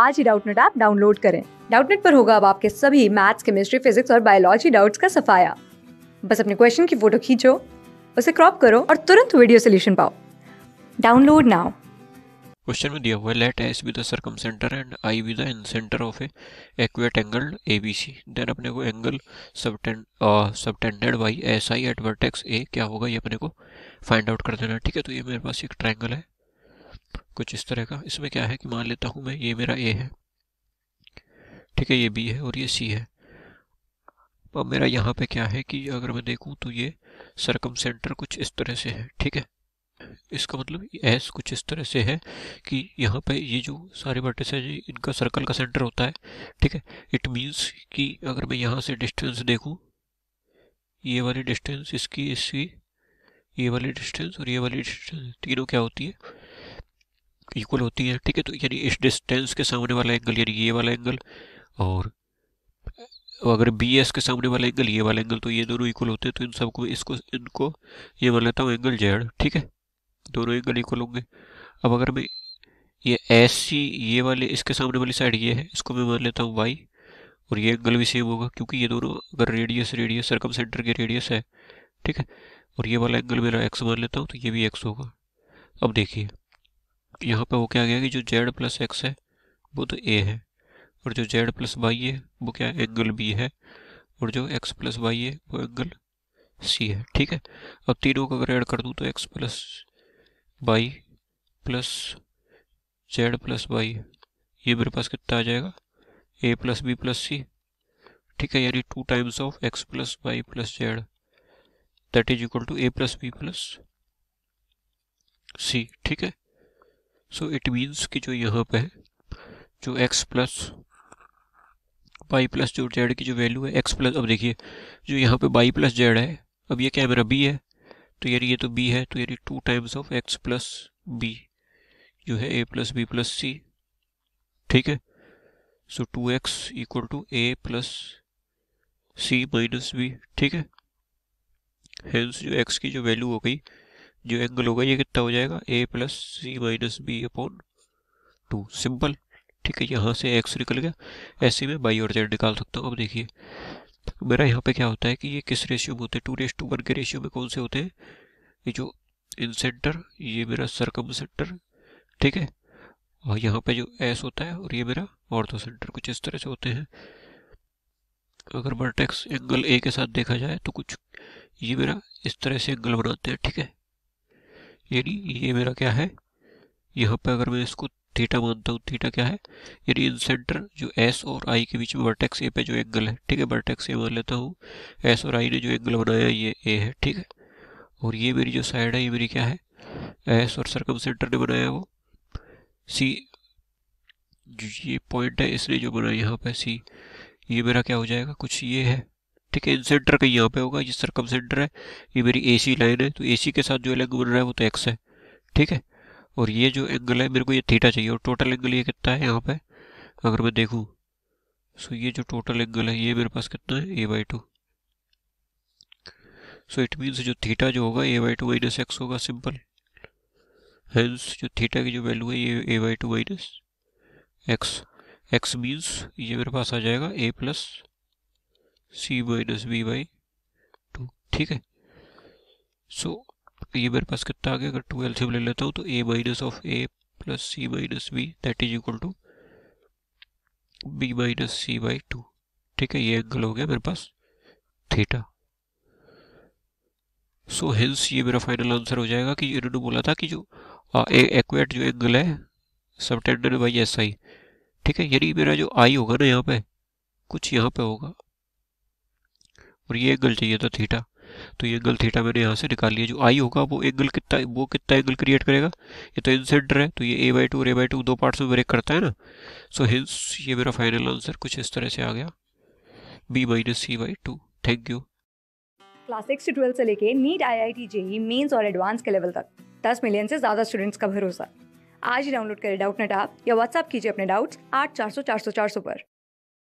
आज ही Doubtnut app download करें डाउटनेट पर होगा अब आपके सभी मैथ्स केमिस्ट्री फिजिक्स और बायोलॉजी डाउट्स का सफाया बस अपने क्वेश्चन की फोटो खींचो उसे क्रॉप करो और तुरंत वीडियो सोल्यूशन पाओ डाउनलोड नाउ क्वेश्चन में दिया हुआ है let S be the circumcentre and I be the incentre of a acute angle A B C then अपने को angle subtended by S I at vertex A क्या होगा ये अपने को फाइंड आउट कर देना ठीक है तो ये मेरे पास एक ट्राइंगल है कुछ इस तरह का इसमें क्या है कि मान लेता हूँ मैं ये मेरा ए है ठीक है ये बी है और ये सी है अब मेरा यहाँ पे क्या है कि अगर मैं देखूँ तो ये सरकम सेंटर कुछ इस तरह से है ठीक है इसका मतलब एस कुछ इस तरह से है कि यहाँ पे ये जो सारे बर्टिस हैं इनका सर्कल का सेंटर होता है ठीक है इट मींस कि अगर मैं यहाँ से डिस्टेंस देखूँ ये वाली डिस्टेंस इसकी इसकी ये वाली डिस्टेंस और ये वाली डिस्टेंस तीनों क्या होती है इक्वल होती है ठीक है तो यानी इस डिस्टेंस के सामने वाला एंगल यानी ये वाला एंगल और अगर बी एस के सामने वाला एंगल ये वाला एंगल तो ये दोनों इक्वल होते हैं तो इन सबको इसको इनको ये मान लेता हूँ एंगल जेड ठीक है दोनों एंगल इक्वल होंगे अब अगर मैं ये एस सी ये वाले इसके सामने वाली साइड ये है इसको मैं मान लेता हूँ वाई और ये एंगल भी सेम होगा क्योंकि ये दोनों अगर रेडियस रेडियस सरकम सेंटर की रेडियस है ठीक है और ये वाला एंगल मेरा एक्स मान लेता हूँ तो ये भी एक्स होगा अब देखिए यहाँ पे वो क्या गया कि जो जेड प्लस एक्स है वो तो ए है और जो जेड प्लस वाई है वो क्या एंगल बी है और जो एक्स प्लस वाई है वो एंगल सी है ठीक है अब तीनों को अगर ऐड कर दूँ तो x plus y plus z plus y ये मेरे पास कितना आ जाएगा a plus b plus c ठीक है यानी two times of x plus y plus z that is equal to a plus b plus c ठीक है सो इट मीन्स कि जो यहाँ पे है जो x प्लस वाई प्लस जो जेड की जो वैल्यू है x प्लस अब देखिए जो यहाँ पे वाई प्लस जेड है अब ये कैमरा b है तो यार ये तो b है तो यार two times of x plus b जो है a plus b plus c ठीक है so two x equal to a plus c minus b ठीक है हेंस जो x की जो वैल्यू हो गई जो एंगल होगा ये कितना हो जाएगा a plus c minus b upon two simple ठीक है यहाँ से एक्स निकल गया ऐसे में बाई और जेड निकाल सकता हूँ अब देखिए मेरा यहाँ पे क्या होता है कि ये किस रेशियो में होते हैं टू रेस टू वन के रेशियो में कौन से होते हैं ये जो इन सेंटर ये मेरा सरकम सेंटर ठीक है और यहाँ पे जो एस होता है और ये मेरा तो सेंटर कुछ इस तरह से होते हैं अगर वर्टेक्स एंगल ए के साथ देखा जाए तो कुछ ये मेरा इस तरह से एंगल बनाते हैं ठीक है यानी ये मेरा क्या है यहाँ पे अगर मैं इसको थीटा मानता हूँ थीटा क्या है यानी इन सेंटर जो एस और आई के बीच में वर्टेक्स ए पे जो एंगल है ठीक है वर्टेक्स ए मान लेता हूँ एस और आई ने जो एंगल बनाया ये ए है ठीक है और ये मेरी जो साइड है ये मेरी क्या है एस और सरकम सेंटर ने बनाया वो सी जो ये पॉइंट है इसने जो बनाया यहाँ पे सी ये मेरा क्या हो जाएगा कुछ ये है ठीक है इंसेंटर का यहाँ पे होगा ये सरकम है ये मेरी ए सी लाइन है तो ए सी के साथ जो अलग बन रहा है वो तो एक्स है ठीक है और ये जो एंगल है मेरे को ये थीटा चाहिए और टोटल एंगल ये कितना है यहाँ पे अगर मैं देखूँ सो ये जो टोटल एंगल है ये मेरे पास कितना है a by two so it means जो थीटा जो होगा a by two minus x होगा सिंपल हेंस जो थीटा की जो वैल्यू है ये a by two minus x x means ये मेरे पास आ जाएगा ए प्लस सी बाई दस बी बाई टू ठीक है सो so, ये मेरे पास कितना आ गया अगर टू एल्सियम ले लेता हूँ तो ए बाई दस of a plus c by दस b that is equal to b by दस सी बाई टू ठीक है ये एंगल हो गया मेरे पास थीटा सो so, हिल्स ये मेरा फाइनल आंसर हो जाएगा कि इन्होंने बोला था कि जो एक्वेट जो एंगल है सब टेंडर बाई एस आई ठीक है यानी मेरा जो आई होगा ना यहाँ पे कुछ यहाँ पे होगा और ये एंगल चाहिए था थीटा तो ये एंगल थीटा मैंने यहाँ से निकाल लिया जो आई होगा वो एंगल कितना वो कितना एंगल क्रिएट करेगा ये तो इंसेंटर है तो ये ए बाई टू और ए बाई टू दो पार्ट्स में ब्रेक करता है ना सो हिंस ये मेरा फाइनल आंसर कुछ इस तरह से आ गया b minus c by two thank you class six से ट्वेल्थ से लेके NEET I I T JEE Mains और एडवांस के लेवल तक दस मिलियन से ज़्यादा स्टूडेंट्स का भरोसा आज ही डाउनलोड करें डाउट नेट आप या व्हाट्सअप कीजिए अपने डाउट्स आठ चार सौ चार सौ चार सौ पर